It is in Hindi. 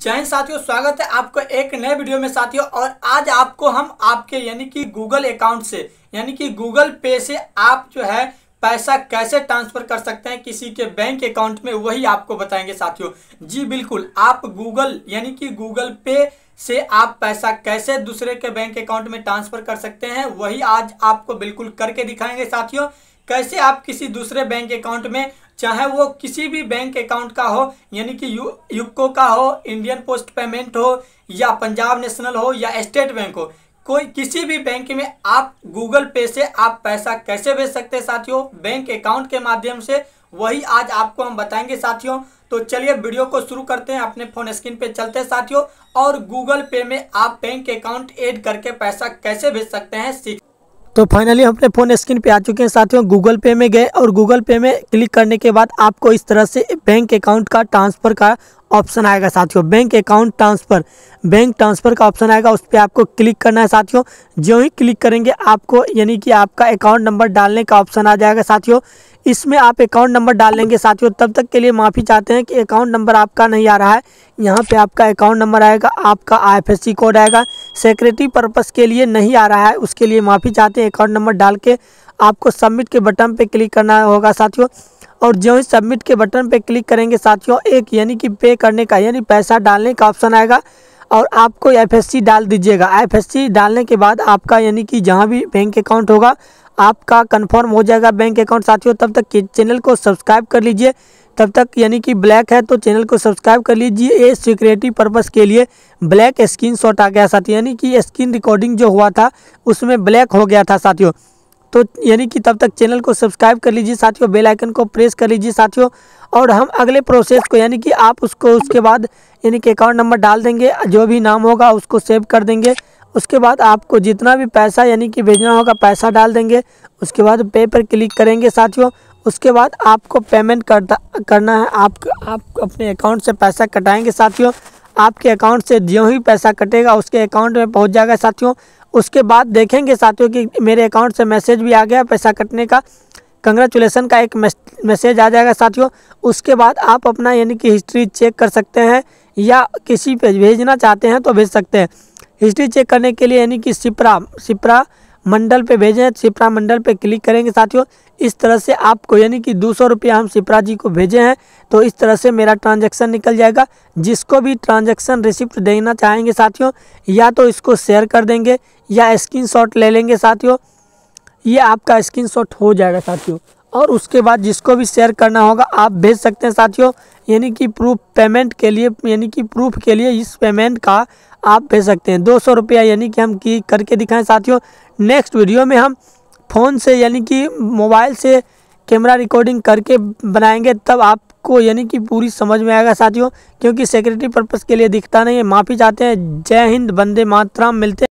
जय हिंद साथियों स्वागत है आपको एक नए वीडियो में साथियों और आज आपको हम आपके यानी कि गूगल अकाउंट से यानी कि गूगल पे से आप जो है पैसा कैसे ट्रांसफर कर सकते हैं किसी के बैंक अकाउंट में वही आपको बताएंगे साथियों जी बिल्कुल आप गूगल यानी कि गूगल पे से आप पैसा कैसे दूसरे के बैंक अकाउंट में ट्रांसफर कर सकते हैं वही आज आपको बिल्कुल करके दिखाएंगे साथियों कैसे आप किसी दूसरे बैंक अकाउंट में चाहे वो किसी भी बैंक अकाउंट का हो यानी कि यू यूको का हो इंडियन पोस्ट पेमेंट हो या पंजाब नेशनल हो या स्टेट बैंक हो कोई किसी भी बैंक में आप गूगल पे से आप पैसा कैसे भेज सकते हैं साथियों बैंक अकाउंट के माध्यम से वही आज आपको हम बताएंगे साथियों तो चलिए वीडियो को शुरू करते हैं अपने फोन स्क्रीन पे चलते हैं साथियों और गूगल पे में आप बैंक अकाउंट ऐड करके पैसा कैसे भेज सकते हैं सीख तो फाइनली हम अपने फ़ोन स्क्रीन पे आ चुके हैं साथियों गूगल पे में गए और गूगल पे में क्लिक करने के बाद आपको इस तरह से बैंक अकाउंट का ट्रांसफ़र का ऑप्शन आएगा साथियों bank account transfer bank transfer का ऑप्शन आएगा उस पर आपको क्लिक करना है साथियों जो ही क्लिक करेंगे आपको यानी कि आपका अकाउंट नंबर डालने का ऑप्शन आ जाएगा साथियों इसमें आप अकाउंट नंबर डाल लेंगे साथियों तब तक के लिए माफ़ी चाहते हैं कि अकाउंट नंबर आपका नहीं आ रहा है यहाँ पे आपका अकाउंट नंबर आएगा आपका आईएफएससी कोड आएगा सेक्रेटरी पर्पस के लिए नहीं आ रहा है उसके लिए माफ़ी चाहते हैं अकाउंट नंबर डाल के आपको सबमिट के बटन पे क्लिक करना होगा साथियों और जो ही सबमिट के बटन पर क्लिक करेंगे साथियों एक यानी कि पे करने का यानी पैसा डालने का ऑप्शन आएगा और आपको एफ डाल दीजिएगा एफ डालने के बाद आपका यानी कि जहाँ भी बैंक अकाउंट होगा आपका कंफर्म हो जाएगा बैंक अकाउंट साथियों तब तक चैनल को सब्सक्राइब कर लीजिए तब तक यानी कि ब्लैक है तो चैनल को सब्सक्राइब कर लीजिए ये सिक्योरिटी पर्पस के लिए ब्लैक स्क्रीन शॉट आ गया साथियों यानी कि स्क्रीन रिकॉर्डिंग जो हुआ था उसमें ब्लैक हो गया था साथियों तो यानी कि तब तक चैनल को सब्सक्राइब कर लीजिए साथियों बेल आइकन को प्रेस कर लीजिए साथियों और हम अगले प्रोसेस को यानी कि आप उसको उसके बाद यानी कि अकाउंट नंबर डाल देंगे जो भी नाम होगा उसको सेव कर देंगे उसके बाद आपको जितना भी पैसा यानी कि भेजना होगा पैसा डाल देंगे उसके बाद पे पर क्लिक करेंगे साथियों उसके बाद आपको पेमेंट करता करना है आप आप अपने अकाउंट से पैसा कटाएंगे साथियों आपके अकाउंट से जो ही पैसा कटेगा उसके अकाउंट में पहुंच जाएगा साथियों उसके बाद देखेंगे साथियों कि मेरे अकाउंट से मैसेज भी आ गया पैसा कटने का कंग्रेचुलेसन का एक मैसेज आ जाएगा साथियों उसके बाद आप अपना यानी कि हिस्ट्री चेक कर सकते हैं या किसी पे भेजना चाहते हैं तो भेज सकते हैं हिस्ट्री चेक करने के लिए यानी कि सिप्रा सिप्रा मंडल पे भेजें शिप्रा मंडल पे क्लिक करेंगे साथियों इस तरह से आपको यानी कि दो सौ रुपया हम सिपरा जी को भेजे हैं तो इस तरह से मेरा ट्रांजैक्शन निकल जाएगा जिसको भी ट्रांजैक्शन रिसिप्ट देना चाहेंगे साथियों या तो इसको शेयर कर देंगे या शॉट ले लेंगे साथियों ये आपका शॉट हो जाएगा साथियों और उसके बाद जिसको भी शेयर करना होगा आप भेज सकते हैं साथियों यानी कि प्रूफ पेमेंट के लिए यानी कि प्रूफ के लिए इस पेमेंट का आप भेज सकते हैं दो सौ रुपया यानी कि हम की करके दिखाएं साथियों नेक्स्ट वीडियो में हम फ़ोन से यानी कि मोबाइल से कैमरा रिकॉर्डिंग करके बनाएंगे तब आपको यानी कि पूरी समझ में आएगा साथियों क्योंकि सिक्योरिटी पर्पज़ के लिए दिखता नहीं है माफ़ी चाहते हैं जय हिंद बंदे मातराम मिलते